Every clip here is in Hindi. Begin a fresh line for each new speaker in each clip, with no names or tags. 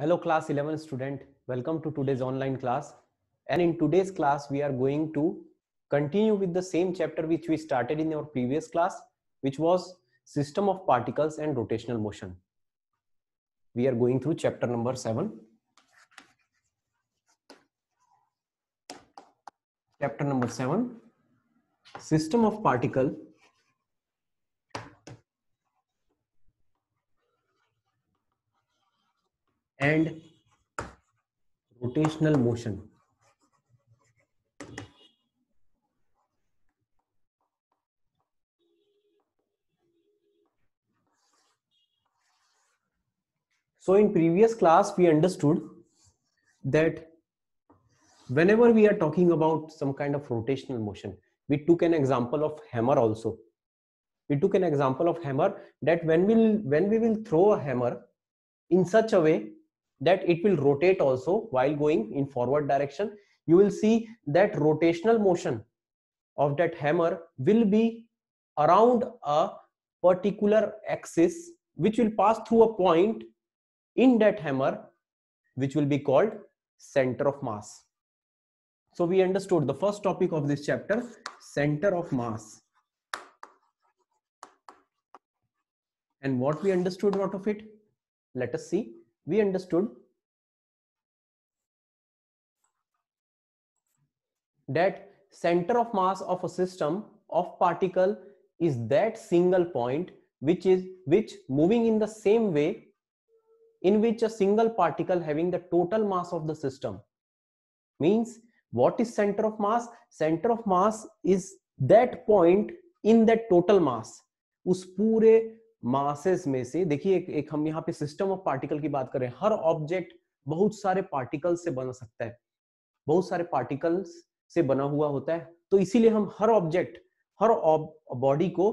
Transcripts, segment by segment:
Hello class 11 student, welcome to today's online class. And in today's class, we are going to continue with the same chapter which we started in our previous class, which was system of particles and rotational motion. We are going through chapter number seven. Chapter number seven, system of particle and rotational motion. So in previous class, we understood that whenever we are talking about some kind of rotational motion, we took an example of hammer also. We took an example of hammer that when we will when we will throw a hammer in such a way that it will rotate also while going in forward direction you will see that rotational motion of that hammer will be around a particular axis which will pass through a point in that hammer which will be called center of mass so we understood the first topic of this chapter center of mass and what we understood out of it let us see we understood that center of mass of a system of particle is that single point which is which moving in the same way in which a single particle having the total mass of the system means what is center of mass center of mass is that point in that total mass masses में से देखिए एक, एक हम यहाँ पे सिस्टम ऑफ पार्टिकल की बात करें हर ऑब्जेक्ट बहुत सारे पार्टिकल से बन सकता है बहुत सारे पार्टिकल्स से बना हुआ होता है तो इसीलिए हम हर ऑब्जेक्ट हर बॉडी को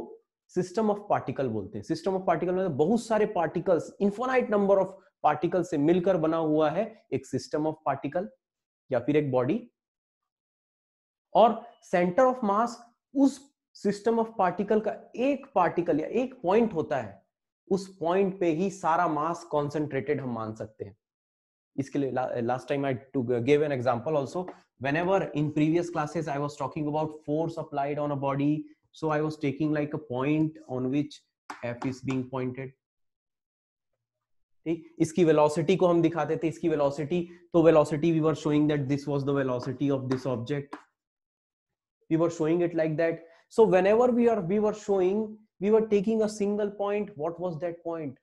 सिस्टम ऑफ पार्टिकल बोलते हैं सिस्टम ऑफ पार्टिकल में बहुत सारे particles infinite number of particle से मिलकर बना हुआ है एक सिस्टम ऑफ पार्टिकल या फिर एक बॉडी और सेंटर ऑफ मास उस सिस्टम ऑफ पार्टिकल का एक पार्टिकल या एक पॉइंट होता है उस पॉइंट पे ही सारा मास कॉन्सेंट्रेटेड हम मान सकते हैं इसके लिए last time I to give an example also whenever in previous classes I was talking about force applied on a body so I was taking like a point on which F is being pointed ठीक इसकी वेलोसिटी को हम दिखाते थे इसकी वेलोसिटी तो velocity we were showing that this was the velocity of this object we were showing it like that so whenever we are we were showing we were taking a single point what was that point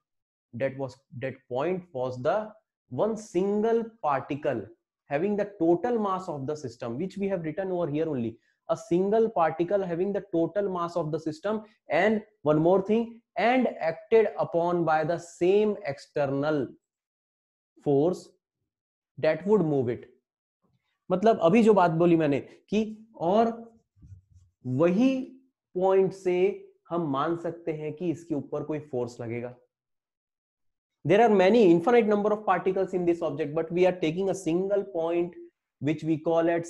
that was that point was the one single particle having the total mass of the system which we have written over here only a single particle having the total mass of the system and one more thing and acted upon by the same external force that would move it मतलब अभी जो बात बोली मैंने कि और वही पॉइंट से हम मान सकते हैं कि इसके ऊपर कोई फोर्स लगेगा there are many infinite number of particles in this object but we are taking a single point which we call at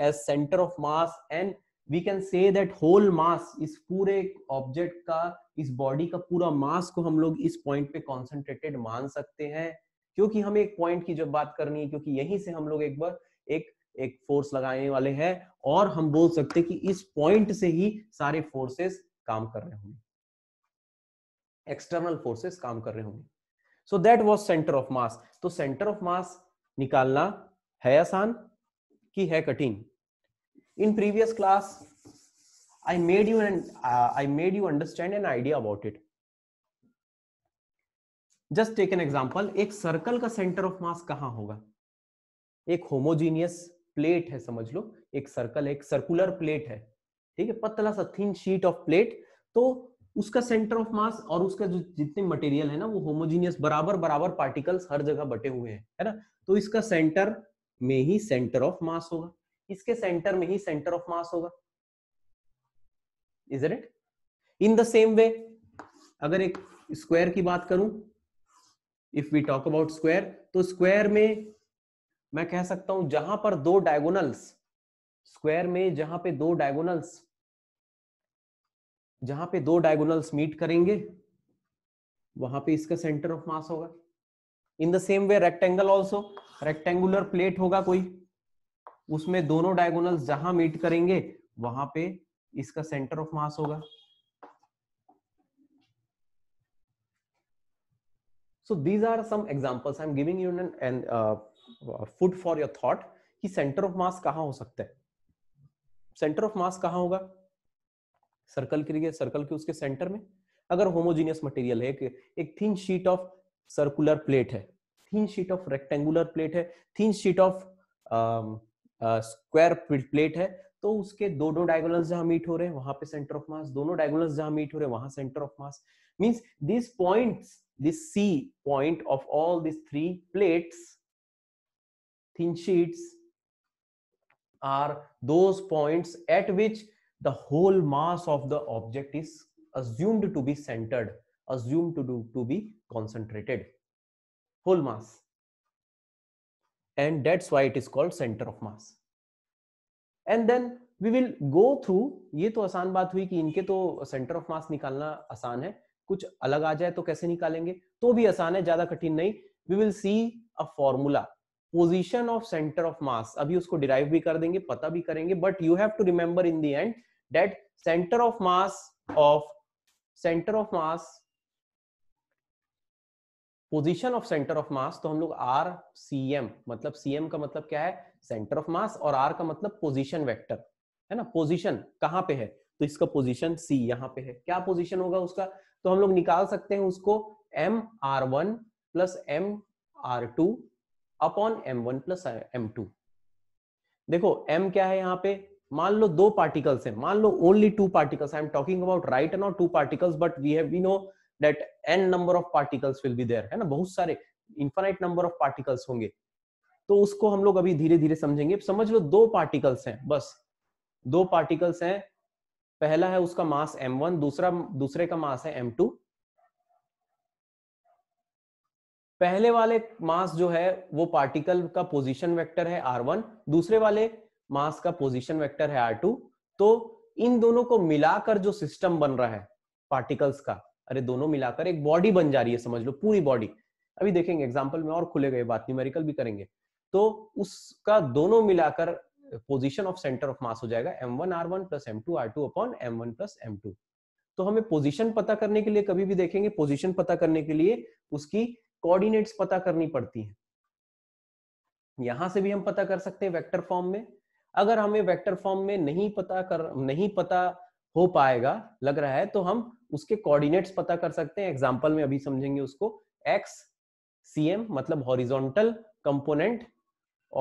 as center of mass and we can say that whole mass इस पूरे ऑब्जेक्ट का इस बॉडी का पूरा मास को हम लोग इस पॉइंट पे कॉन्सेंट्रेटेड मान सकते हैं क्योंकि हमें एक पॉइंट की जब बात करनी है क्योंकि यहीं से हम लोग एक बार एक एक फोर्स लगाने वाले हैं और हम बोल सकते हैं कि इस पॉइंट से ही सारे फोर्सेस काम कर रहे होंगे एक्सटर्नल फोर्सेस काम कर रहे होंगे so that was center of mass तो सेंटर ऑफ मास निकालना है आसान कि है कठिन in previous class I made you and I made you understand an idea about it just take an example एक सर्कल का सेंटर ऑफ मास कहां होगा एक होमोजीनियस प्लेट है समझ लो एक सर्कल एक सर्कुलर प्लेट है ठीक है पतला सा थिन शीट ऑफ प्लेट तो उसका सेंटर ऑफ मास और उसका जो जितने मटेरियल है ना वो होमोजीनियस बराबर बराबर पार्टिकल्स हर जगह बटे हुए हैं है ना तो इसका सेंटर में ही सेंटर ऑफ मास होगा इसके सेंटर में ही सेंटर ऑफ मास होगा is it in the same way अगर एक स्क्वायर की बात करूं if we talk about square तो स्क्वायर में मैं कह सकता हूं जहां पर दो डायगोनल्स स्क्वायर में जहां पे दो डायगोनल्स जहां पे दो डायगोनल्स मीट करेंगे वहां पे इसका सेंटर ऑफ मास होगा in the same way rectangle also rectangular plate होगा कोई उसमें दोनों डायगोनल्स जहां मीट करेंगे वहां पे इसका सेंटर ऑफ मास होगा so these are some examples I M giving you an uh, food for your thought कि सेंटर ऑफ मास कहा हो सकता है सेंटर ऑफ मास कहा होगा सर्कल के लिए सर्कल के उसके सेंटर में अगर होमोजीनियस मटेरियल है एक, एक thin sheet of circular plate है thin sheet of rectangular plate है thin sheet of square plate है तो उसके दो दो डायगोनल्स जहां मीट हो रहे हैं वहां पे सेंटर ऑफ मास दोनों डायगोनल्स जहां मीट हो रहे हैं वहां center of mass means this points this C point of all this three plates thin sheets are those points at which the whole mass of the object is assumed to be centered assumed to do to be concentrated whole mass and that's why it is called center of mass and then we will go through ye to आसान baat hui ki inke to center of mass nikalna आसान hai kuch alag aa jaye to kaise nikalenge to bhi आसान hai ज्यादा kathin nahi we will see a formula position of centre of mass अभी उसको डिराइव भी कर देंगे पता भी करेंगे but you have to remember in the end that center of mass of centre of mass position of centre of mass तो हम लोग आर सी एम मतलब सी एम का मतलब क्या है सेंटर ऑफ मास और आर का मतलब पोजिशन वैक्टर है ना पोजिशन कहाँ पे है तो इसका पोजिशन सी यहां पे है क्या पोजिशन होगा उसका तो हम लोग निकाल सकते हैं उसको M R one plus M R two upon M one plus M two देखो m क्या है यहाँ पे मान लो दो पार्टिकल्स हैं मान लो only two particles I am talking about right not two particles but we have we know that n number of particles will be there है ना बहुत सारे इनफाइनाइट नंबर ऑफ पार्टिकल्स होंगे तो उसको हम लोग अभी धीरे धीरे समझेंगे समझ लो दो पार्टिकल्स हैं बस दो पार्टिकल्स हैं पहला है उसका मास m1 दूसरा दूसरे का मास है m2 पहले वाले मास जो है वो पार्टिकल का पोजीशन वेक्टर है r1 दूसरे वाले मास का पोजीशन वेक्टर है r2 तो इन दोनों को मिलाकर जो सिस्टम बन रहा है पार्टिकल्स का अरे दोनों मिलाकर एक बॉडी बन जा रही है समझ लो पूरी बॉडी अभी देखेंगे एग्जाम्पल में और खुले गए बात न्यूमेरिकल भी करेंगे तो उसका दोनों मिलाकर position of centre of mass हो जाएगा M one are one plus M two are two upon M one plus M two तो हमें पोजीशन पता करने के लिए कभी भी देखेंगे पोजिशन पता करने के लिए उसकी कोऑर्डिनेट्स पता करनी पड़ती हैं यहां से भी हम पता कर सकते हैं वेक्टर फॉर्म में अगर हमें वेक्टर फॉर्म में नहीं पता कर नहीं पता हो पाएगा लग रहा है तो हम उसके कोऑर्डिनेट्स पता कर सकते हैं एग्जाम्पल में अभी समझेंगे उसको एक्स सी एम मतलब horizontal component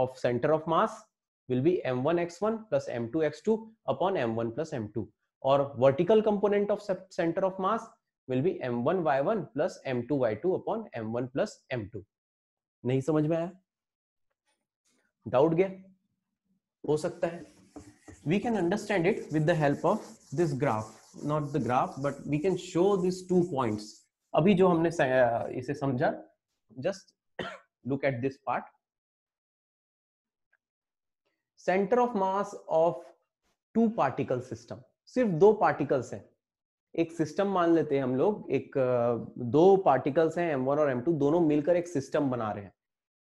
of centre of mass will be M one X one plus M two X two upon M one plus M two और vertical component of centre of mass will be m1 y1 plus m2 y2 upon m1 plus m2 नहीं समझ में आया डाउट गया हो सकता है we can understand it with the help of this graph not the graph but we can show these two points अभी जो हमने इसे समझा just look at this part center of mass of two particle system सिर्फ दो particles हैं एक सिस्टम मान लेते हैं हम लोग एक दो पार्टिकल्स हैं वन और एम टू दोनों मिलकर एक सिस्टम बना रहे हैं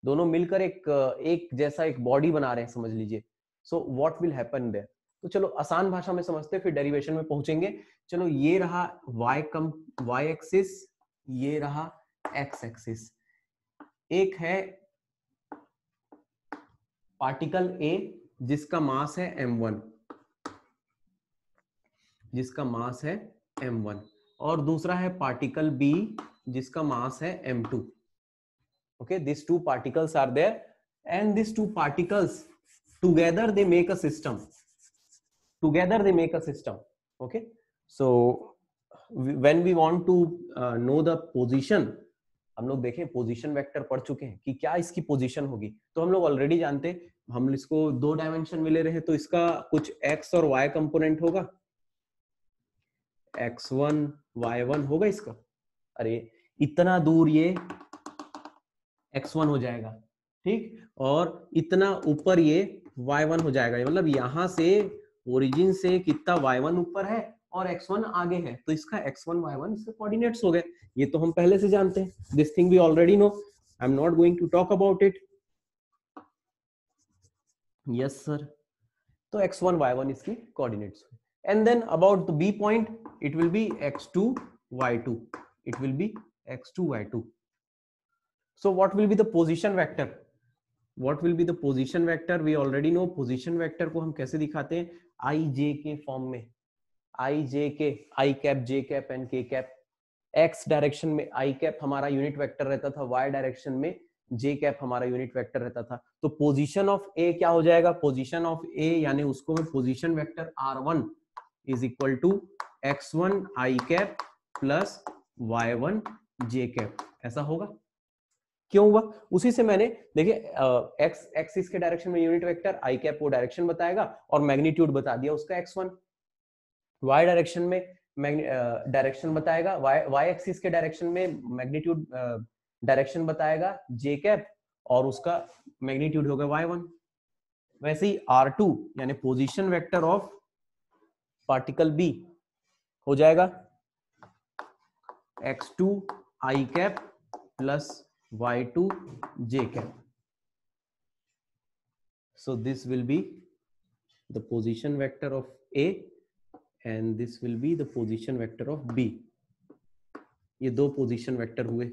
दोनों मिलकर एक एक जैसा एक बॉडी बना रहे हैं समझ लीजिए so what will happen there तो चलो आसान भाषा में समझते फिर डेरिवेशन में पहुंचेंगे चलो ये रहा y कम y एक्सिस ये रहा x एक्सिस एक है पार्टिकल A जिसका मास है M1 जिसका मास है एम वन और दूसरा है पार्टिकल बी जिसका मास है M two okay this two particles are there and this two particles together they make a system together they make a system okay so when we want to know the position हम लोग देखे पोजिशन वेक्टर पढ़ चुके हैं कि क्या इसकी पोजिशन होगी तो हम लोग ऑलरेडी जानते हम इसको दो डायमेंशन में ले रहे हैं तो इसका कुछ एक्स और वाई कंपोनेंट होगा x1 y1 होगा इसका अरे इतना दूर ये x1 हो जाएगा ठीक और इतना ऊपर ये y1 हो जाएगा मतलब यहां से ओरिजिन से कितना y1 ऊपर है और x1 आगे है तो इसका x1 y1 इसके कोऑर्डिनेट्स हो गए ये तो हम पहले से जानते हैं this thing we already know I am not going to talk about it yes sir तो x1 y1 इसकी coordinates and then about the B point it will be x2 y2 it will be x2 y2 so what will be the position vector what will be the position vector we already know position vector ko hum kaise dikhate hain i j k form mein i j k i cap j cap and k cap x direction में i कैप हमारा यूनिट वेक्टर रहता था y डायरेक्शन में j कैप हमारा यूनिट वेक्टर रहता था तो पोजीशन ऑफ a क्या हो जाएगा पोजीशन ऑफ a यानी उसको मैं position vector r1 is equal to X one I cap plus Y one J cap ऐसा होगा क्यों हुआ उसी से मैंने देखिए एक्स एक्सिस के डायरेक्शन में यूनिट वेक्टर आई कैप वो डायरेक्शन बताएगा और मैग्नीट्यूड बता दिया उसका एक्स वन वाई डायरेक्शन में डायरेक्शन बताएगा वाई वाई एक्सिस के डायरेक्शन में मैग्नीट्यूड डायरेक्शन बताएगा जे कैप और उसका मैग्नीट्यूड होगा वाई वन वैसे ही आर टू यानी position vector of particle B हो जाएगा X two I cap plus Y two J cap so this will be the position vector of A and this will be the position vector of B ये दो पोजिशन वैक्टर हुए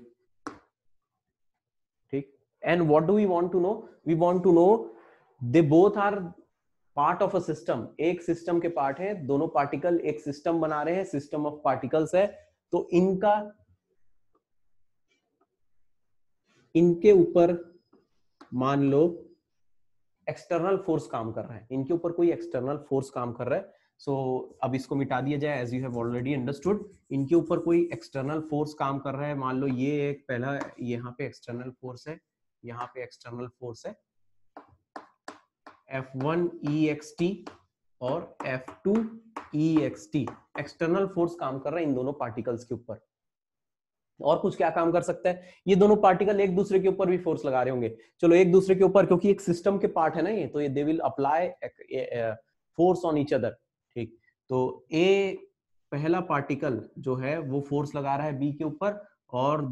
ठीक and what do we want to know we want to know they both are part of a system एक सिस्टम के पार्ट है दोनों पार्टिकल एक सिस्टम बना रहे हैं सिस्टम ऑफ पार्टिकल्स है तो इनका इनके ऊपर मान लो एक्सटर्नल फोर्स काम कर रहा है इनके ऊपर कोई एक्सटर्नल फोर्स काम कर रहा है सो so, अब इसको मिटा दिया जाए as you have already understood इनके ऊपर कोई एक्सटर्नल फोर्स काम कर रहा है मान लो ये एक पहला यहाँ पे एक्सटर्नल फोर्स है यहाँ पे एक्सटर्नल फोर्स है F1 e और F2 एक्सटर्नल फोर्स काम कर रहा है इन दोनों पार्टिकल्स के ऊपर और कुछ क्या काम कर सकता है ये दोनों पार्टिकल एक दूसरे के ऊपर भी फोर्स लगा रहे होंगे चलो एक दूसरे के ऊपर क्योंकि एक सिस्टम के पार्ट है ना ये तो ये they will apply force on each other ठीक तो ए पहला पार्टिकल जो है वो फोर्स लगा रहा है बी के ऊपर और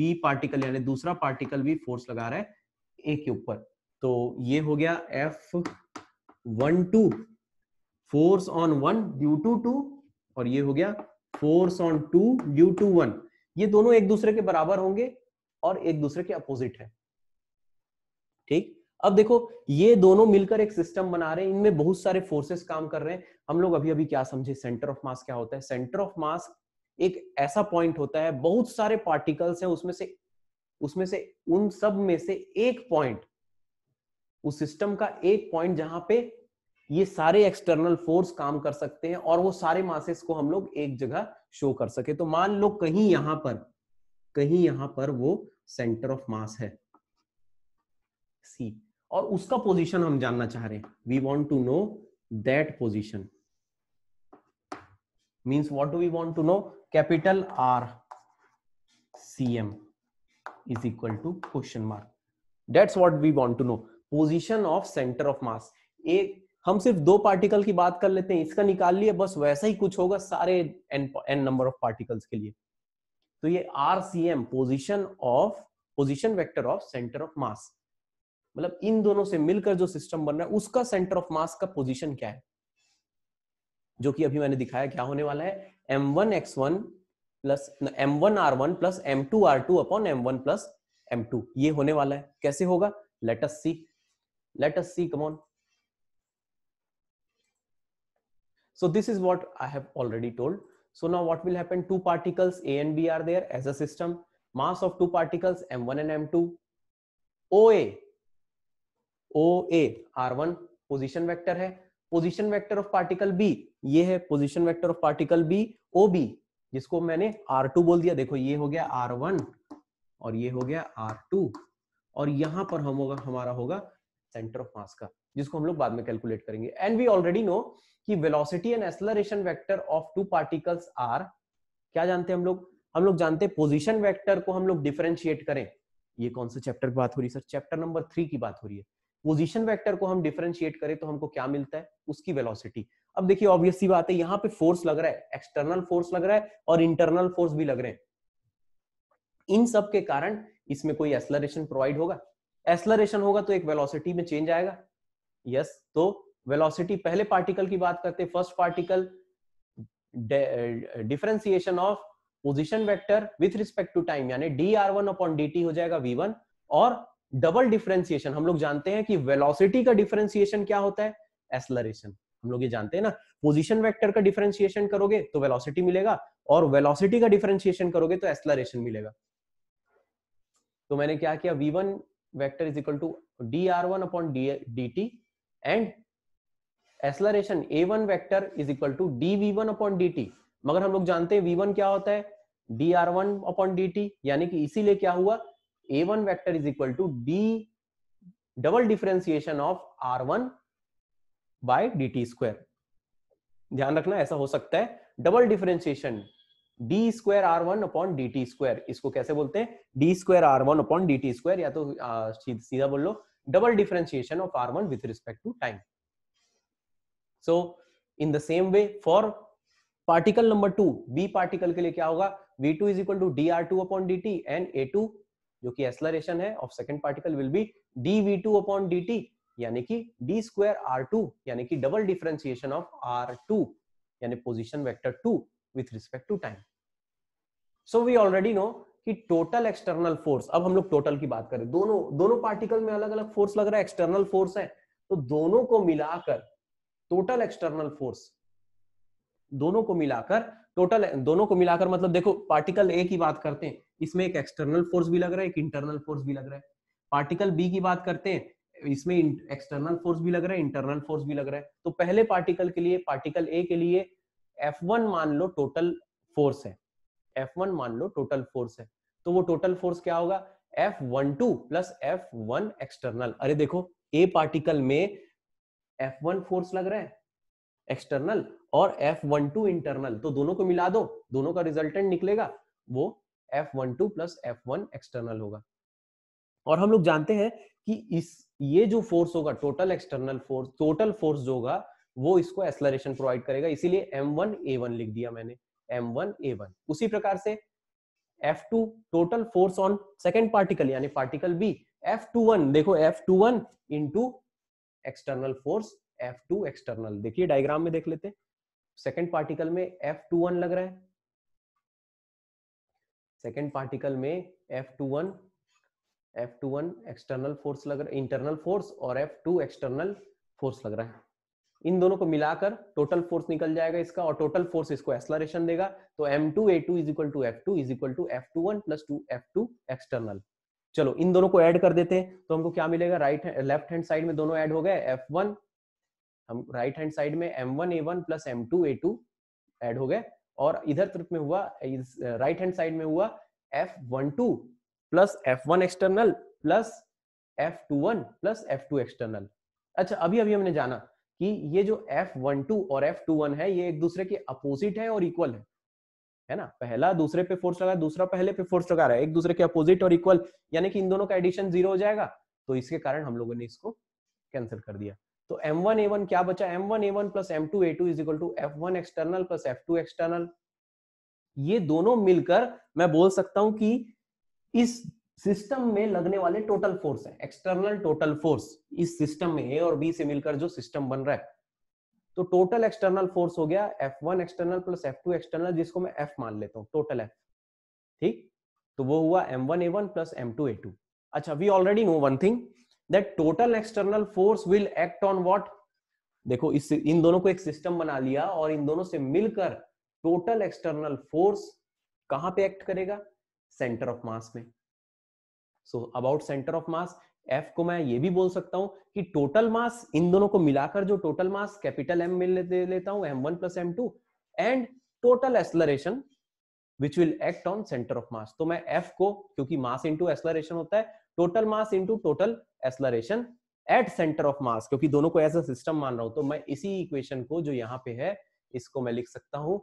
बी पार्टिकल यानी दूसरा पार्टिकल भी फोर्स लगा रहा है ए के ऊपर तो ये हो गया F one two force on one due to two और ये हो गया force on two due to one ये दोनों एक दूसरे के बराबर होंगे और एक दूसरे के अपोजिट है ठीक अब देखो ये दोनों मिलकर एक सिस्टम बना रहे हैं इनमें बहुत सारे फोर्सेस काम कर रहे हैं हम लोग अभी अभी क्या समझे सेंटर ऑफ मास क्या होता है सेंटर ऑफ मास एक ऐसा पॉइंट होता है बहुत सारे पार्टिकल्स हैं उसमें से उसमें से उन सब में से एक पॉइंट उस सिस्टम का एक पॉइंट जहां पे ये सारे एक्सटर्नल फोर्स काम कर सकते हैं और वो सारे मासेस को हम लोग एक जगह शो कर सके तो मान लो कहीं यहां पर कहीं यहां पर वो सेंटर ऑफ मास है सी और उसका पोजीशन हम जानना चाह रहे हैं we want to know that position means what do we want to know capital R C M is equal to question mark that's what we want to know position of centre of mass एक हम सिर्फ दो पार्टिकल की बात कर लेते हैं इसका निकाल लिए बस वैसा ही कुछ होगा सारे N N number of particles के लिए तो ये R C M position of position vector of centre of mass मतलब इन दोनों से मिलकर जो सिस्टम बन रहा है उसका सेंटर ऑफ मास का पोजिशन क्या है जो कि अभी मैंने दिखाया क्या होने वाला है M one X one plus M one are one plus M two are two upon M one plus M two ये होने वाला है कैसे होगा let's see let us see come on so this is what i have already told so now what will happen two particles a and b are there as a system mass of two particles m1 and m2 oa oa r1 position vector hai position vector of particle b ye hai position vector of particle b ob jisko maine R2 bol diya dekho ye ho gaya R1 aur ye ho gaya R2 aur yahan par hum hoga hamara hoga centre of mass का जिसको हम लोग बाद में कैलकुलेट करेंगे एंड वी ऑलरेडी नो कि velocity and acceleration vector of two particles are क्या जानते हैं हम लोग हम लोग जानते हैं पोजिशन वैक्टर को हम लोग डिफरेंशिएट करें ये कौन से चैप्टर की बात हो रही है सर चैप्टर नंबर थ्री की बात हो रही है पोजीशन वेक्टर को हम डिफरेंशिएट करें तो हमको क्या मिलता है उसकी वेलोसिटी अब देखिए ऑब्वियस सी बात है यहाँ पे फोर्स लग रहा है एक्सटर्नल फोर्स लग रहा है और इंटरनल फोर्स भी लग रहे हैं इन सब के कारण इसमें कोई एसलरेशन प्रोवाइड होगा एसलरेशन होगा तो एक वेलोसिटी में चेंज आएगा यस yes, तो वेलोसिटी पहले पार्टिकल की बात करते हैं first particle differentiation of position vector with respect to time यानी D R one upon D T हो जाएगा वी वन और डबल डिफरेंसिएशन हम लोग जानते हैं कि वेलोसिटी का डिफरेंसिएशन क्या होता है एसलरेशन हम लोग ये जानते हैं ना पोजिशन वैक्टर का डिफरेंशिएशन करोगे तो वेलोसिटी मिलेगा और वेलोसिटी का डिफरेंशिएशन करोगे तो एसलरेशन मिलेगा तो मैंने क्या किया v1 vector is equal to dr1 upon D, dt and acceleration a1 vector is equal to dv1 upon dt मगर हम लोग जानते हैं v1 क्या होता है dr1 upon dt यानी कि इसीलिए क्या हुआ a1 vector is equal to d double differentiation of r1 by dt square ध्यान रखना ऐसा हो सकता है double differentiation D square R one upon D T square इसको कैसे बोलते हैं D square R one upon D T square या तो आ, सीधा बोल लो double differentiation of R one with respect to time so in the same way for particle number two B particle के लिए क्या होगा V two is equal to D R two upon D T and A to जो कि एक्सलरेशन है of second particle will be D V two upon D T यानी कि डी स्क्वायर आर टू यानी कि double differentiation of R two यानी position vector two with respect to time so we already know कि टोटल एक्सटर्नल फोर्स अब हम लोग टोटल की बात करें दोनों दोनों पार्टिकल में अलग अलग फोर्स लग रहा है एक्सटर्नल फोर्स है तो दोनों को मिलाकर टोटल एक्सटर्नल फोर्स दोनों को मिलाकर टोटल दोनों को मिलाकर मतलब देखो पार्टिकल ए की बात करते हैं इसमें एक एक्सटर्नल फोर्स भी लग रहा है एक इंटरनल फोर्स भी लग रहा है पार्टिकल बी की बात करते हैं इसमें एक्सटर्नल फोर्स भी लग रहा है इंटरनल फोर्स भी लग रहा है तो पहले पार्टिकल के लिए पार्टिकल ए के लिए एफ मान लो टोटल फोर्स है एफ वन मान लो टोटल फोर्स है तो वो टोटल फोर्स क्या होगा F one two plus F one external अरे देखो ए पार्टिकल में एफ वन फोर्स लग रहा है एक्सटर्नल और एफ वन टू इंटरनल तो दोनों को मिला दो दोनों का रिजल्टेंट निकलेगा वो F one two plus F one external होगा और हम लोग जानते हैं कि इस ये जो फोर्स होगा total external force total force जो होगा वो इसको एक्सलरेशन प्रोवाइड करेगा इसीलिए एम वन ए वन लिख दिया मैंने m1 वन उसी प्रकार से f2 total force on second particle यानी पार्टिकल बी f21 देखो f21 two external force two external देखिए डायग्राम में देख लेते सेकेंड पार्टिकल में f21 लग रहा है सेकेंड पार्टिकल में f21 f21 एक्सटर्नल फोर्स लग रहा है इंटरनल फोर्स और f2 एक्सटर्नल फोर्स लग रहा है इन दोनों को मिलाकर टोटल फोर्स निकल जाएगा इसका और टोटल फोर्स इसको एक्सलरेशन देगा तो M two A two is equal to F two is equal to F two one plus two F two external चलो इन दोनों को ऐड कर देते हैं तो हमको क्या मिलेगा राइट लेफ्ट हैंड साइड में दोनों ऐड हो गए एफ वन हम राइट हैंड साइड में M one A one plus M two A two add हो गए और इधर तरफ में हुआ राइट हैंड साइड में हुआ F one two plus F one external plus F two one plus F two external अच्छा अभी अभी हमने जाना कि ये जो F12 और F21 है ये एक दूसरे के अपोजिट है और इक्वल है है ना पहला दूसरे पे फोर्स लगा दूसरा पहले पे फोर्स लगा रहा है एक दूसरे के अपोजिट और इक्वल यानी कि इन दोनों का एडिशन जीरो हो जाएगा तो इसके कारण हम लोगों ने इसको कैंसिल कर दिया तो m1a1 क्या बचा M one m1a1 plus M two A two is equal to F one external plus F two external ये दोनों मिलकर मैं बोल सकता हूं कि इस सिस्टम में लगने वाले टोटल फोर्स है एक्सटर्नल टोटल फोर्स इस सिस्टम में ए और बी से मिलकर जो सिस्टम बन रहा है तो टोटल एक्सटर्नल फोर्स हो गया F one external plus F two external जिसको मैं एफ मान लेता हूँ टोटल एफ ठीक तो वो हुआ M one A one plus M two A two अच्छा we already know one thing that total external force will act on what देखो इस इन दोनों को एक सिस्टम बना लिया और इन दोनों से मिलकर टोटल एक्सटर्नल फोर्स कहां पे एक्ट करेगा सेंटर ऑफ मास में so about centre of mass F को मैं ये भी बोल सकता हूँ कि टोटल मास इन दोनों को मिलाकर जो टोटल मास कैपिटल एम मिल ले, लेता हूँ M one plus M two and total acceleration which will act on centre of mass तो मैं एफ को क्योंकि मास इंटू एक्सलरेशन होता है total mass into total acceleration at centre of mass क्योंकि दोनों को एज अ सिस्टम मान रहा हूं तो मैं इसी इक्वेशन को जो यहाँ पे है इसको मैं लिख सकता हूँ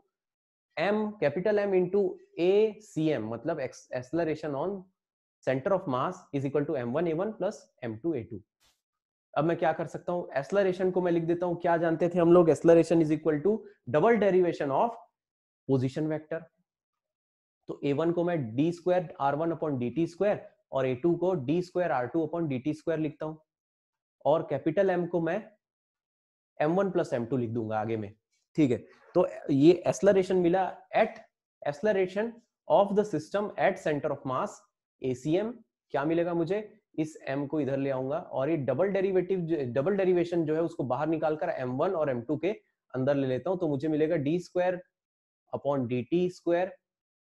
M capital M into A C M मतलब acceleration on centre of mass is equal to M one A one plus M two A two अब मैं क्या कर सकता हूँ एक्सलरेशन को मैं लिख देता हूँ क्या जानते थे हम लोग acceleration is equal to double derivation of position vector तो ए वन को मैं D square R one upon D T square और ए टू को D square R two upon D T square लिखता हूँ और कैपिटल एम को मैं M one plus M two लिख दूंगा आगे में ठीक है तो ये एक्सलरेशन मिला at acceleration of the system at centre of mass ACM क्या मिलेगा मुझे इस m को इधर ले आऊंगा और ये डबल डेरिवेटिव डबल डेरिवेशन जो है उसको बाहर निकालकर m1 और m2 के अंदर ले लेता हूं तो मुझे मिलेगा D square upon D T square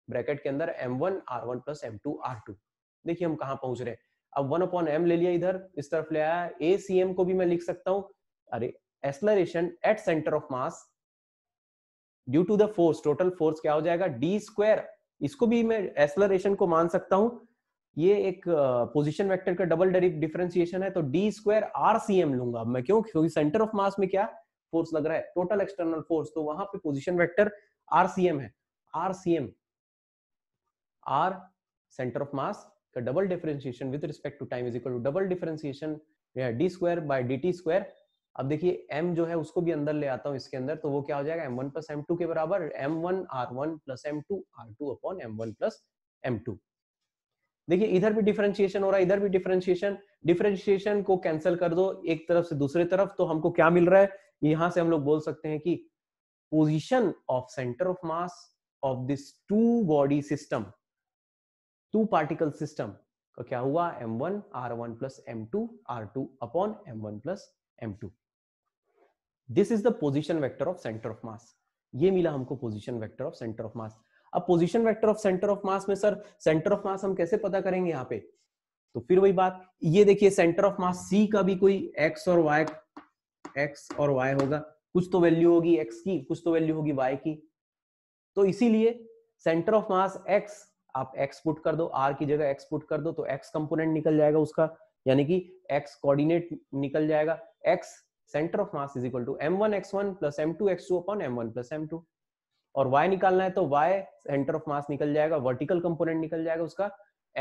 bracket के अंदर m1 one are one plus M two are two देखिए हम कहां पहुंच रहे अब वन अपॉन एम ले लिया इधर इस तरफ ले आया ए सी एम को भी मैं लिख सकता हूं अरे acceleration at centre of mass due to the force total force क्या हो जाएगा डी स्क्वायर इसको भी मैं एक्सलरेशन को मान सकता हूं ये एक पोजीशन वेक्टर का डबल डिफरेंशिएशन है तो डी स्क्वायर आर सी एम लूंगा मैं क्यों क्योंकि सेंटर ऑफ मास में क्या फोर्स लग रहा है टोटल एक्सटर्नल फोर्स तो वहां पे पोजीशन वेक्टर आर सी एम है R C M R centre of mass का double differentiation with respect to time is equal to double differentiation D square by D T square अब देखिए एम जो है उसको भी अंदर ले आता हूँ इसके अंदर तो वो क्या हो जाएगा M one plus M two के बराबर M one are one plus M two are two upon M one plus M two देखिए इधर भी डिफरेंशिएशन हो रहा है इधर भी डिफरेंशिएशन डिफरेंशिएशन को कैंसिल कर दो एक तरफ से दूसरे तरफ तो हमको क्या मिल रहा है यहां से हम लोग बोल सकते हैं कि position of centre of mass of this two body system two particle system का क्या हुआ M one are one plus M two are two upon M one plus M two this is the position vector of centre of mass ये मिला हमको position vector of centre of mass अब position vector of centre of mass में सर सेंटर ऑफ मास हम कैसे पता करेंगे यहाँ पे तो फिर वही बात ये देखिए सेंटर ऑफ मास सी का भी कोई एक्स और वाई एक्स और वाई होगा कुछ तो वैल्यू होगी एक्स की कुछ तो वैल्यू होगी वाई की तो इसीलिए सेंटर ऑफ मास एक्स आप एक्स पुट कर दो आर की जगह एक्स पुट कर दो तो एक्स कंपोनेंट निकल जाएगा उसका यानी कि एक्स कोऑर्डिनेट निकल जाएगा X centre of mass is equal to M one X one plus M two X two upon M one plus M two और y निकालना है तो y सेंटर ऑफ मास निकल जाएगा वर्टिकल कंपोनेंट निकल जाएगा उसका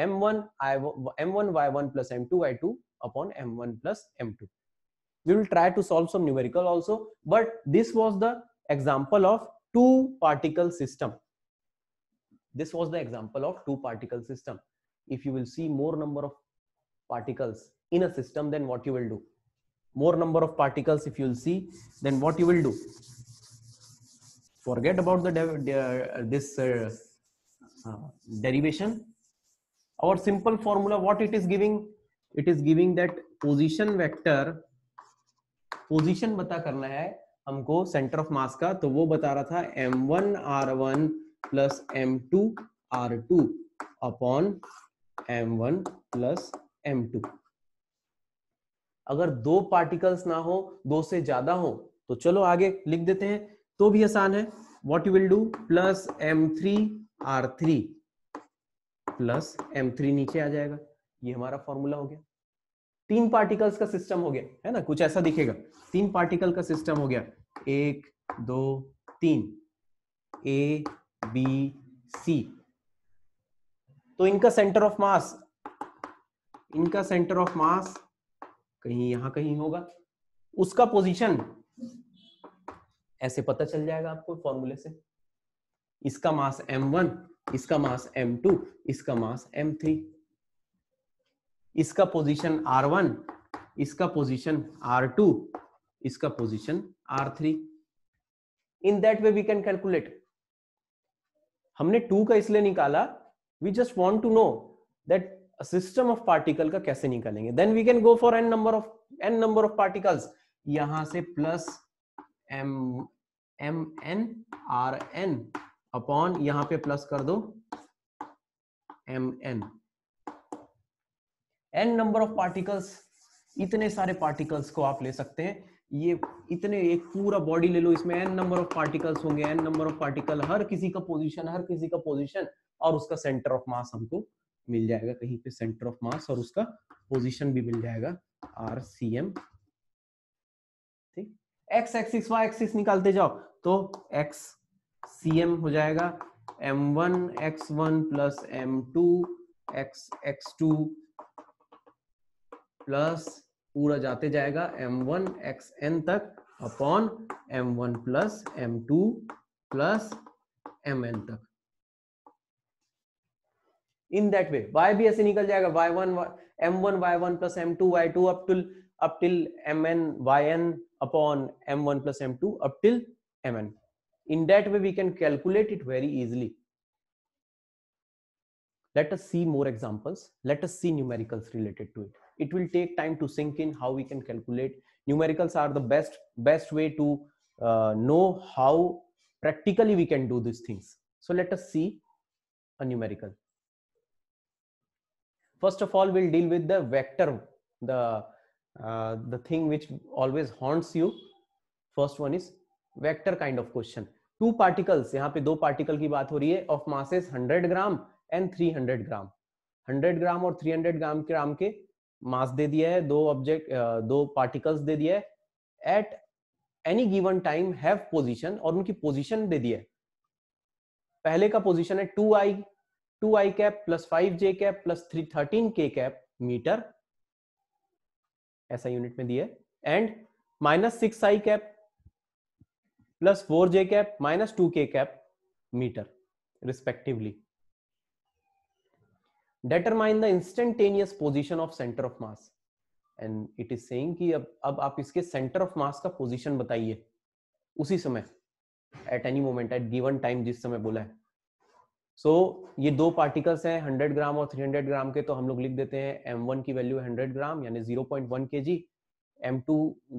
m1 one I M one Y one plus M two Y two upon M one plus M two we will try to solve some numerical also but this was the example of two particle system this was the example of two particle system if you will see more number of particles in a system then what you will do more number of particles if you will see then what you will do forget about the de de uh, this uh, uh, derivation our simple formula what it is giving it is giving that position vector position bata karna hai हमको सेंटर ऑफ मास का तो वो बता रहा था M one are one plus M two are two upon M one plus M two अगर दो पार्टिकल्स ना हो दो से ज्यादा हो तो चलो आगे लिख देते हैं तो भी आसान है what you will do plus M three R three plus M three नीचे आ जाएगा ये हमारा फॉर्मूला हो गया तीन पार्टिकल्स का सिस्टम हो गया है ना कुछ ऐसा दिखेगा तीन पार्टिकल का सिस्टम हो गया एक दो तीन ए बी सी तो इनका सेंटर ऑफ मास इनका सेंटर ऑफ मास कहीं यहां कहीं होगा उसका पोजीशन ऐसे पता चल जाएगा आपको फॉर्मूले से इसका मास m1 इसका मास m2 इसका मास m3 इसका पोजीशन r1 इसका पोजीशन r2 इसका position r3 in that way we can calculate हमने टू का इसलिए निकाला we just want to know that system of particle का कैसे निकालेंगे then we can go for N number of N number of particles यहां से plus M M N R N upon यहां पे प्लस कर दो M N N number of particles इतने सारे पार्टिकल्स को आप ले सकते हैं ये इतने एक पूरा बॉडी ले लो इसमें एन नंबर ऑफ पार्टिकल्स होंगे एन नंबर ऑफ पार्टिकल हर किसी का पोजीशन हर किसी का पोजीशन और उसका सेंटर ऑफ मास हमको मिल जाएगा कहीं पे सेंटर ऑफ मास और उसका पोजीशन भी मिल जाएगा आर सी एम ठीक एक्स एक्सिस वाई एक्सिस निकालते जाओ तो x cm हो जाएगा m1 x1 plus M m2 x x2 plus पूरा जाते जाएगा m1 xn तक upon M one plus M plus M तक इन दैट वे वाई भी ऐसे निकल जाएगा Y one M one Y one plus M two Y two up till up till M N Y N upon M one plus M two up till mn in that way we can calculate it very easily let us see more examples let us see numericals related to it it will take time to sink in how we can calculate numericals are the best best way to uh, know how practically we can do these things so let us see a numerical first of all we'll deal with the vector the uh, the thing which always haunts you first one is vector kind of question two particles यहाँ पे दो पार्टिकल की बात हो रही है of masses 100 gram and 300 gram 100 gram और 300 ग्राम के ग्राम के मास दे दिया है दो ऑब्जेक्ट दो पार्टिकल्स दे दिया है at any given time have position और उनकी पोजीशन दे दिया है पहले का पोजीशन है two i two I cap plus five j cap plus three thirteen k cap metre ऐसा यूनिट में दिया है and minus six i cap plus four j cap minus two k cap metre respectively determine the instantaneous position of centre of mass and it is saying कि अब अब आप इसके सेंटर ऑफ मास का पोजिशन बताइए उसी समय at any moment at given time जिस समय बोला है सो so, ये दो पार्टिकल्स हैं 100 ग्राम और 300 ग्राम के तो हम लोग लिख देते हैं m1 की वैल्यू 100 ग्राम यानी 0.1 केजी M2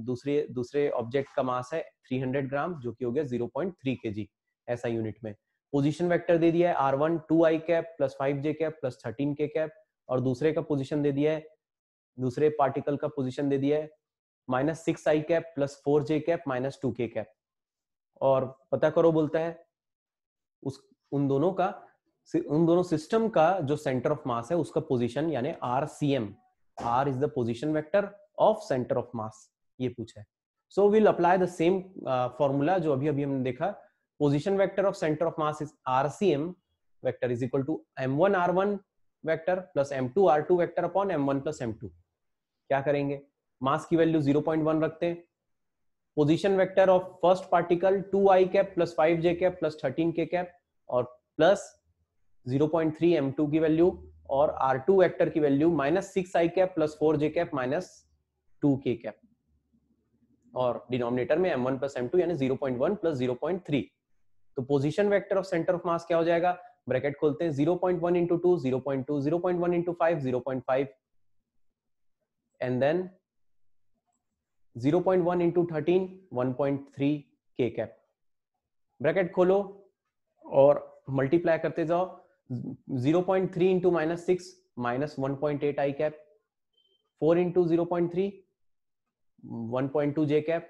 दूसरे दूसरे ऑब्जेक्ट का मास है 300 ग्राम जो कि हो गया 0.3 kg ऐसा यूनिट में पोजीशन वेक्टर दे दिया है आर वन टू आई cap plus five j cap plus thirteen k cap और दूसरे का पोजीशन दे दिया है दूसरे पार्टिकल का पोजीशन दे दिया है minus six i cap plus four j cap minus two k cap और पता करो बोलता है उस उन दोनों का उन दोनों सिस्टम का जो सेंटर ऑफ मास है उसका पोजिशन यानी r C M r is the position vector of centre of mass ये पूछा है so will apply the same formula जो अभी अभी हमने देखा position vector of centre of mass is r C m vector is equal to M one are one vector plus M two are two vector upon M one plus M two क्या करेंगे मास की वैल्यू जीरो पॉइंट वन रखते हैं position vector of first particle two I cap plus five j cap plus thirteen k cap और plus zero point three m two की वैल्यू और आर टू वैक्टर की value minus six i cap plus four j cap minus two k cap और डिनोमिनेटर में m1 प्लस एम यानी 0.1 प्लस 0.3 तो position vector of centre of mass क्या हो जाएगा ब्रैकेट खोलते हैं 0.1 point one into two zero point two zero point one into five zero point five and then zero point one into thirteen one point three k cap bracket खोलो और मल्टीप्लाई करते जाओ zero point three into minus six minus one point eight i cap four into zero point three 1.2 j cap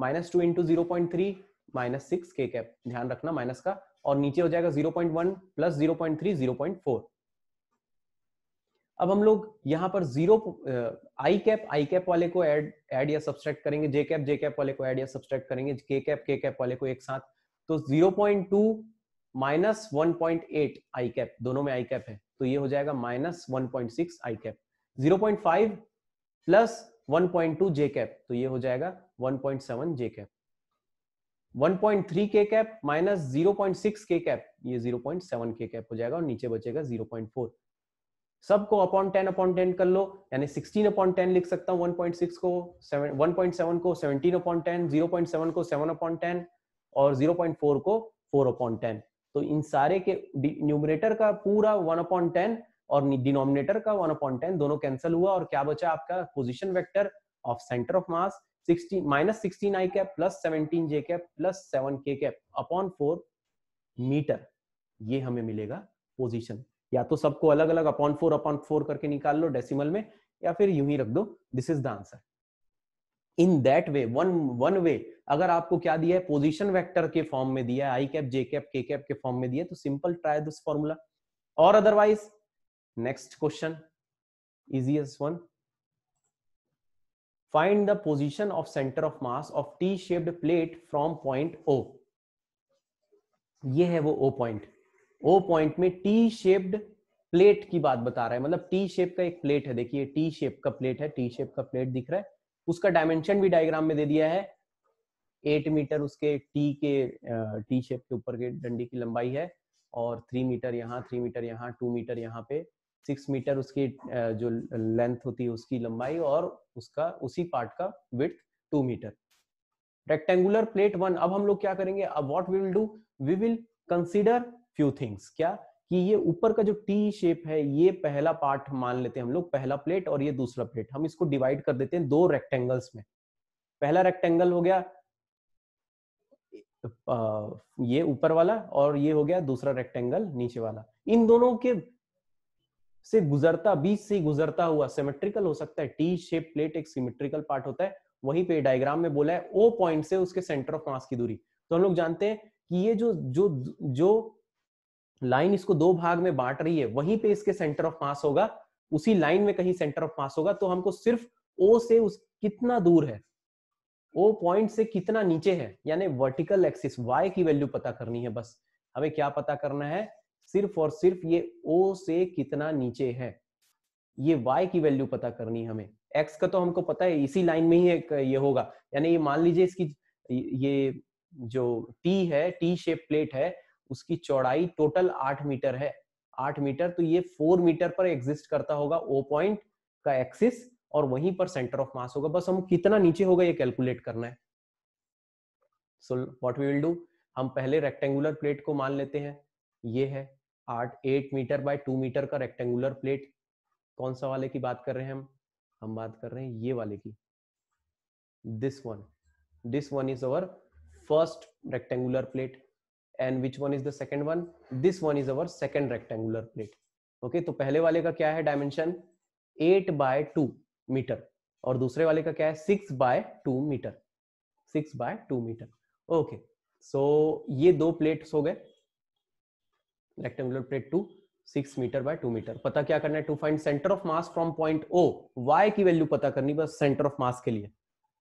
minus two into zero point three minus six k cap ध्यान रखना माइनस का और नीचे हो जाएगा zero point one plus zero point three zero point four अब हम लोग यहाँ पर zero i cap i cap वाले को एड ऐड या सब्सट्रैक्ट करेंगे जे कैप जे कैप वाले को ऐड या सब्सट्रैक्ट करेंगे के कैप के कैप वाले को एक साथ तो 0.2 point two minus one point eight i cap दोनों में आई कैप है तो ये हो जाएगा minus one point six i cap zero point five plus 1.2 j cap तो ये हो जाएगा 1.7 जे कैप 1.3 के कैप माइनस 0.6 के कैप ये 0.7 के कैप हो जाएगा और नीचे बचेगा 0.4 सबको अपॉन 10 अपॉन 10 कर लो यानी 16 अपॉन 10 लिख सकता हूँ 1.6 को 1.7 को 17 अपॉन 10 0.7 को 7 अपॉन 10 और 0.4 को 4 अपॉन 10 तो इन सारे के न्यूमरेटर का पूरा 1 अपॉन 10 और डिनोमिनेटर का वन अपॉइंट टेन दोनों कैंसिल हुआ और क्या बचा आपका position vector of centre of mass minus sixteen i cap plus seventeen j cap plus seven k cap upon four metre ये हमें मिलेगा पोजिशन या तो सबको अलग अलग अपॉन फोर अपॉन फोर करके निकाल लो डेसिमल में या फिर यूं ही रख दो this is the answer in that way one one way अगर आपको क्या दिया है पोजिशन वैक्टर के फॉर्म में दिया है i cap j cap k cap के फॉर्म में दिया है तो सिंपल ट्राई दिस फॉर्मूला और otherwise next question easiest one find the position of center of mass of t shaped plate from point o ये है वो ओ पॉइंट ओ पॉइंट में टी शेप्ड प्लेट की बात बता रहा है मतलब टी शेप का एक प्लेट है देखिए टी शेप का प्लेट है टी शेप का प्लेट दिख रहा है उसका डायमेंशन भी डायग्राम में दे दिया है एट मीटर उसके टी के टी शेप के ऊपर के डंडी की लंबाई है और थ्री मीटर यहाँ थ्री मीटर यहाँ टू मीटर यहाँ पे सिक्स मीटर उसकी जो लेंथ होती है उसकी लंबाई और उसका उसी पार्ट का with two metre rectangular plate one अब हम लोग क्या करेंगे अब what we will do we will consider few things क्या कि ये ऊपर का जो टी शेप है ये पहला पार्ट मान लेते हैं हम लोग पहला प्लेट और ये दूसरा प्लेट हम इसको डिवाइड कर देते हैं दो रेक्टेंगल्स में पहला रेक्टेंगल हो गया ये ऊपर वाला और ये हो गया दूसरा रेक्टेंगल नीचे वाला इन दोनों के से गुजरता बीच से गुजरता हुआ सिमेट्रिकल हो सकता है टी शेप प्लेट एक सिमेट्रिकल पार्ट होता है वहीं पे डायग्राम में बोला है ओ पॉइंट से उसके सेंटर ऑफ मास की दूरी तो हम लोग जानते हैं कि ये जो जो जो लाइन इसको दो भाग में बांट रही है वहीं पे इसके सेंटर ऑफ मास होगा उसी लाइन में कहीं सेंटर ऑफ मास होगा तो हमको सिर्फ ओ से उस कितना दूर है ओ पॉइंट से कितना नीचे है यानी वर्टिकल एक्सिस वाई की वैल्यू पता करनी है बस हमें क्या पता करना है सिर्फ और सिर्फ ये ओ से कितना नीचे है ये वाई की वैल्यू पता करनी हमें एक्स का तो हमको पता है इसी लाइन में ही ये होगा यानी ये मान लीजिए इसकी ये जो टी है टी शेप प्लेट है उसकी चौड़ाई टोटल आठ मीटर है आठ मीटर तो ये फोर मीटर पर एग्जिस्ट करता होगा ओ पॉइंट का एक्सिस और वहीं पर सेंटर ऑफ मास होगा बस हम कितना नीचे होगा ये कैलकुलेट करना है so what we will do हम पहले रेक्टेंगुलर प्लेट को मान लेते हैं ये है आठ eight metre by two metre का रेक्टेंगुलर प्लेट कौन सा वाले की बात कर रहे हैं हम हम बात कर रहे हैं ये वाले की this one this one is our first rectangular plate and which one is the second one this one is our second rectangular plate okay तो पहले वाले का क्या है dimension eight by two metre और दूसरे वाले का क्या है six by two metre six by two metre okay so ये दो प्लेट्स हो गए rectangular plate two six metre by two metre पता क्या करना है to find centre of mass from point O y की वैल्यू पता करनी बस सेंटर ऑफ मास के लिए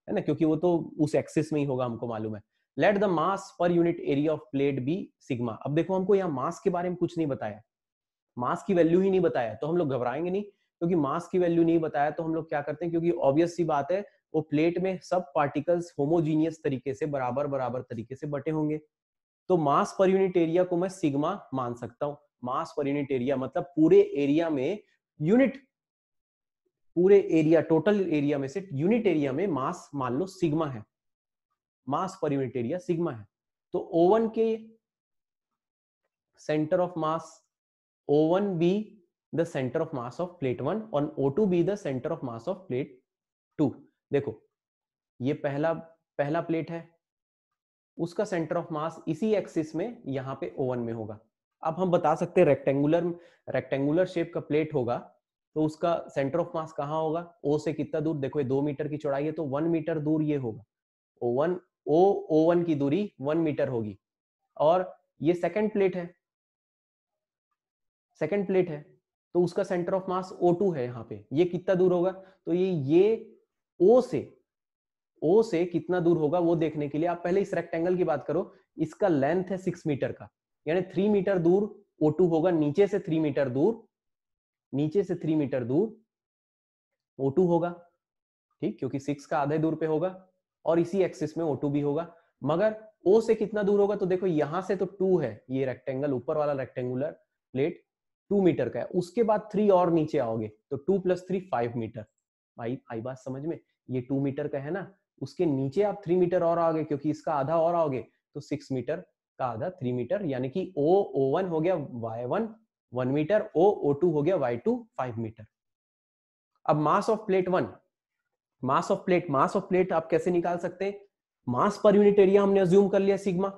है ना क्योंकि वो तो उस एक्सिस में ही होगा हमको मालूम है late the mass per unit area of plate be sigma अब देखो हमको यहाँ मास के बारे में कुछ नहीं बताया मास की वैल्यू ही नहीं बताया तो हम लोग घबराएंगे नहीं क्योंकि मास की वैल्यू नहीं बताया तो हम लोग क्या करते हैं क्योंकि ऑब्वियस सी बात है वो प्लेट में सब पार्टिकल्स होमोजीनियस तरीके से बराबर बराबर तरीके से बटे होंगे तो मास पर यूनिट एरिया को मैं सिग्मा मान सकता हूं मास पर यूनिट एरिया मतलब पूरे एरिया में यूनिट पूरे एरिया टोटल एरिया में से यूनिट एरिया में मास मान लो सिग्मा है मास पर यूनिट एरिया सिग्मा है तो ओवन के centre of mass O one be the centre of mass of plate one और O two be the centre of mass of plate two देखो ये पहला पहला प्लेट है उसका सेंटर ऑफ मास इसी एक्सिस में यहाँ पे ओ में होगा अब हम बता सकते हैं रेक्टेंगुलर रेक्टेंगुलर शेप का प्लेट होगा तो उसका सेंटर ऑफ मास कहाँ होगा ओ से कितना दूर देखो ये दो मीटर की चौड़ाई है तो वन मीटर दूर ये होगा ओ वन ओ ओ वन की दूरी वन मीटर होगी और ये सेकेंड प्लेट है सेकेंड प्लेट है तो उसका centre of mass O two है यहाँ पे ये कितना दूर होगा तो ये ये ओ से ओ से कितना दूर होगा वो देखने के लिए आप पहले इस रेक्टेंगल की बात करो इसका लेंथ है सिक्स मीटर का यानी थ्री मीटर दूर ओ टू होगा नीचे से थ्री मीटर दूर नीचे से थ्री मीटर दूर ओ टू होगा ठीक क्योंकि सिक्स का आधे दूर पे होगा और इसी एक्सिस में ओ टू भी होगा मगर ओ से कितना दूर होगा तो देखो यहां से तो टू है ये रेक्टेंगल ऊपर वाला रेक्टेंगुलर प्लेट टू मीटर का है उसके बाद थ्री और नीचे आओगे तो two plus three five metre भाई आई बात समझ में ये टू मीटर का है ना उसके नीचे आप थ्री मीटर और आओगे क्योंकि इसका आधा और आओगे तो सिक्स मीटर का आधा थ्री मीटर यानी कि ओ ओ वन हो गया y one one metre O O two हो गया वाई टू फाइव मीटर अब mass of plate one mass of plate mass of plate आप कैसे निकाल सकते हैं मास पर यूनिट एरिया हमने अज्यूम कर लिया सिग्मा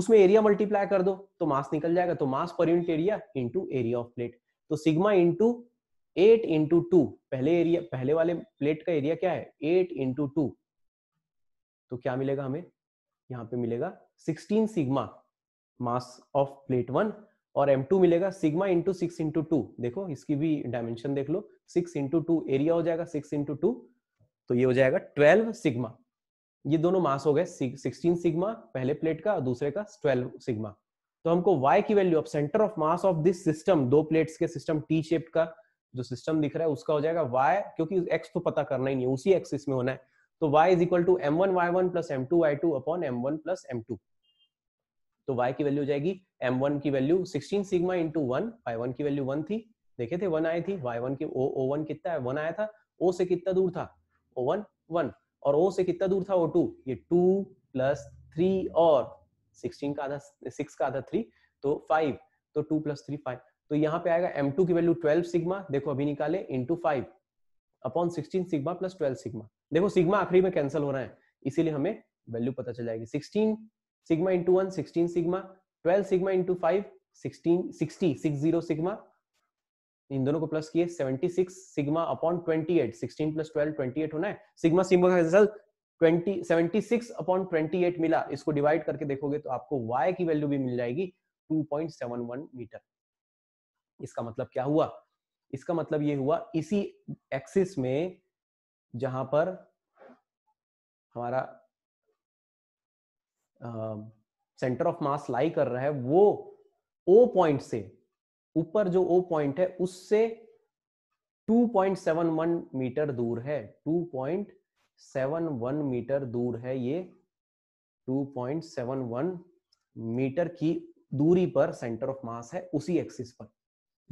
उसमें एरिया मल्टीप्लाई कर दो तो मास निकल जाएगा तो mass per unit area into area of plate तो sigma into eight into two पहले एरिया पहले वाले प्लेट का एरिया क्या है एट इंटू टू तो क्या मिलेगा हमें यहाँ पे मिलेगा 16 sigma mass of plate one और M2 मिलेगा sigma into six into two देखो इसकी भी डायमेंशन देख लो सिक्स इंटू टू एरिया हो जाएगा सिक्स इंटू टू तो ये हो जाएगा ट्वेल्व सिग्मा ये दोनों मास हो गए सिक्सटीन सिग्मा पहले प्लेट का और दूसरे का ट्वेल्व सिग्मा तो हमको y की value of centre of mass of this system दो प्लेट्स के सिस्टम टी शेप का जो सिस्टम दिख रहा है उसका हो जाएगा y क्योंकि x तो पता करना ही नहीं उसी एक्सिस में होना है तो y is equal to M one Y one plus M two Y two upon M one plus M two तो y की वैल्यू जाएगी m1 की value 16 sigma into one y1 की वैल्यू 1 थी देखे थे 1 आई थी y1 की o o1 कितना है 1 आया था o से कितना दूर था o1 1 और o से कितना दूर था o2 ये 2 प्लस थ्री और 16 का आधा 6 का आधा 3 तो 5 तो 2 प्लस थ्री फाइव तो यहाँ पे आएगा m2 की वैल्यू 12 सिग्मा देखो अभी निकाले into five upon sixteen sigma plus twelve sigma देखो सिग्मा आखिरी में कैंसिल हो रहा है इसीलिए हमें वैल्यू पता चल जाएगी sixteen sigma into one sixteen sigma twelve sigma into five sixteen sixty six zero sigma इन दोनों को प्लस किए 76 सिग्मा अपॉन 28 16 प्लस 12 28 होना है सिग्मा सिग्मा का रिजल्ट 20 76 अपॉन 28 मिला इसको डिवाइड करके देखोगे तो आपको y की वैल्यू भी मिल जाएगी 2.71 मीटर इसका मतलब क्या हुआ इसका मतलब ये हुआ इसी एक्सिस में जहां पर हमारा सेंटर ऑफ मास लाई कर रहा है वो ओ पॉइंट से ऊपर जो ओ पॉइंट है उससे 2.71 मीटर दूर है 2.71 मीटर दूर है ये 2.71 मीटर की दूरी पर सेंटर ऑफ मास है उसी एक्सिस पर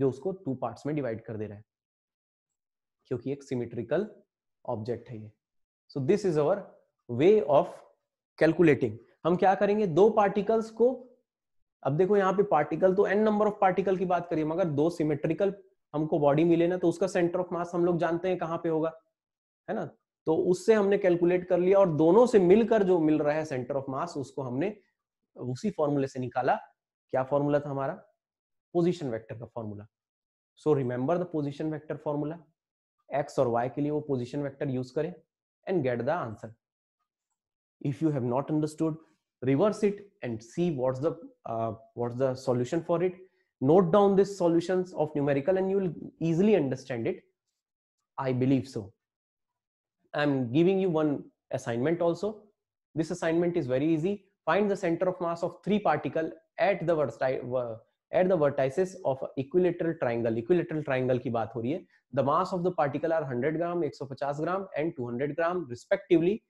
जो उसको टू पार्ट्स में डिवाइड कर दे रहा है क्योंकि एक सिमेट्रिकल ऑब्जेक्ट है ये so this is our way of calculating हम क्या करेंगे दो पार्टिकल्स को अब देखो यहाँ पे पार्टिकल तो एन नंबर ऑफ पार्टिकल की बात करिए मगर दो सिमेट्रिकल हमको बॉडी मिले ना तो उसका सेंटर ऑफ मास हम लोग जानते हैं कहाँ पे होगा है ना तो उससे हमने कैलकुलेट कर लिया और दोनों से मिलकर जो मिल रहा है सेंटर ऑफ मास उसको हमने उसी फॉर्मूले से निकाला क्या फॉर्मूला था हमारा पोजिशन वैक्टर का formula so remember the position vector formula x और वाई के लिए वो पोजिशन वैक्टर यूज करें and get the answer if you have not understood reverse it and see what's what the solution for it note down this solution of numerical and you will understand it I believe so I am giving you one assignment also this assignment is very easy find the centre of mass of three particle at there's at the vertices of equilateral triangle equilateral triangle की बात हो रही है the mass of the particle are 100 gram 150 gram and 200 gram respectively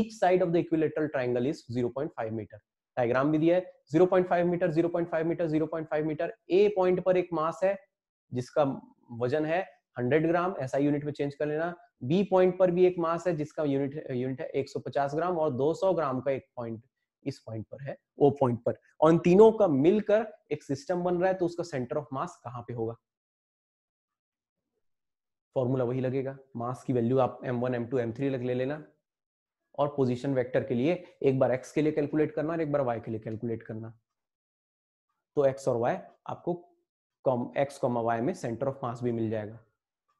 each side of the equilateral triangle is 0.5 metre diagram भी दिया है 0.5 metre 0.5 metre 0.5 metre A point पर एक मास है जिसका वजन है 100 ग्राम ऐसा यूनिट में चेंज कर लेना बी पॉइंट पर भी एक मास है जिसका यूनिट यूनिट है 150 ग्राम और 200 ग्राम का एक पॉइंट इस पॉइंट पर है वो पॉइंट पर और तीनों का मिलकर एक सिस्टम बन रहा है तो उसका सेंटर ऑफ मास कहां पे होगा फॉर्मूला वही लगेगा मास की वैल्यू आप m one m two m three ले लेना और पोजीशन वेक्टर के लिए एक बार एक्स के लिए कैलकुलेट करना और एक बार वाई के लिए कैलकुलेट करना तो एक्स और वाई आपको कॉम एक्स कॉमा वाई में सेंटर ऑफ मास भी मिल जाएगा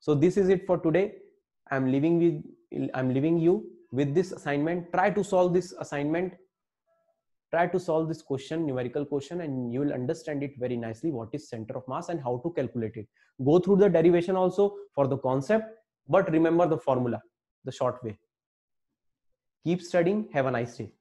so this is it for today I'm leaving with I'm leaving you with this assignment try to solve this assignment try to solve this question numerical question and you will understand it very nicely what is center of mass and how to calculate it go through the derivation also for the concept but remember the formula the short way keep studying have a nice day